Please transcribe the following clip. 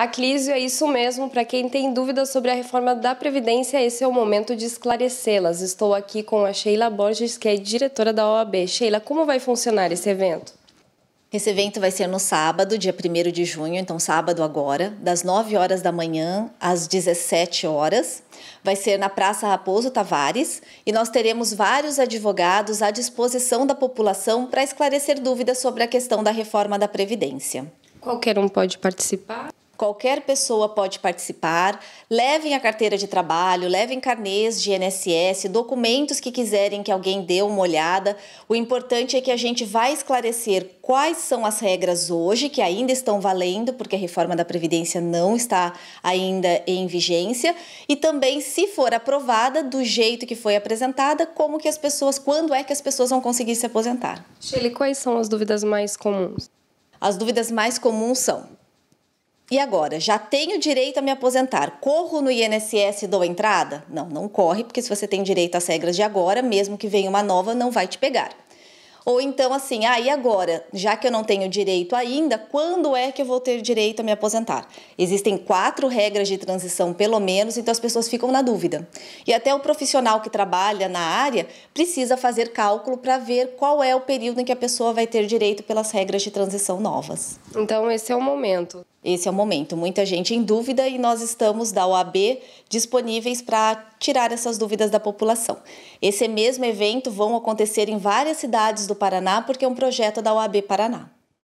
A Clísio é isso mesmo. Para quem tem dúvidas sobre a reforma da Previdência, esse é o momento de esclarecê-las. Estou aqui com a Sheila Borges, que é diretora da OAB. Sheila, como vai funcionar esse evento? Esse evento vai ser no sábado, dia 1 de junho, então sábado agora, das 9 horas da manhã às 17 horas. Vai ser na Praça Raposo Tavares e nós teremos vários advogados à disposição da população para esclarecer dúvidas sobre a questão da reforma da Previdência. Qualquer um pode participar? Qualquer pessoa pode participar. Levem a carteira de trabalho, levem carnês de INSS, documentos que quiserem que alguém dê uma olhada. O importante é que a gente vai esclarecer quais são as regras hoje que ainda estão valendo, porque a reforma da previdência não está ainda em vigência, e também se for aprovada do jeito que foi apresentada, como que as pessoas, quando é que as pessoas vão conseguir se aposentar. Shirley, quais são as dúvidas mais comuns? As dúvidas mais comuns são e agora, já tenho direito a me aposentar. Corro no INSS e dou entrada? Não, não corre, porque se você tem direito às regras de agora, mesmo que venha uma nova, não vai te pegar. Ou então assim, ah, e agora? Já que eu não tenho direito ainda, quando é que eu vou ter direito a me aposentar? Existem quatro regras de transição, pelo menos, então as pessoas ficam na dúvida. E até o profissional que trabalha na área precisa fazer cálculo para ver qual é o período em que a pessoa vai ter direito pelas regras de transição novas. Então, esse é o momento. Esse é o momento. Muita gente em dúvida e nós estamos da OAB disponíveis para tirar essas dúvidas da população. Esse mesmo evento vão acontecer em várias cidades do Paraná porque é um projeto da OAB Paraná.